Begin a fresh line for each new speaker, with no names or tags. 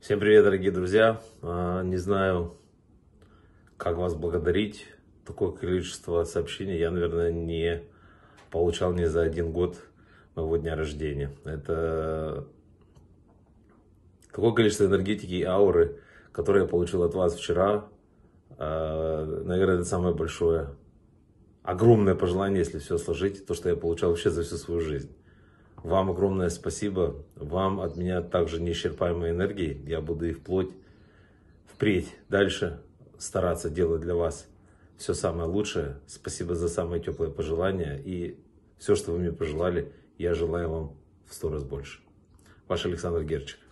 Всем привет, дорогие друзья! А, не знаю, как вас благодарить. Такое количество сообщений я, наверное, не получал ни за один год моего дня рождения. Это такое количество энергетики и ауры, которые я получил от вас вчера. А, наверное, это самое большое, огромное пожелание, если все сложить, то, что я получал вообще за всю свою жизнь. Вам огромное спасибо. Вам от меня также неисчерпаемой энергии. Я буду и вплоть, впредь, дальше стараться делать для вас все самое лучшее. Спасибо за самые теплые пожелания. И все, что вы мне пожелали, я желаю вам в сто раз больше. Ваш Александр Герчик.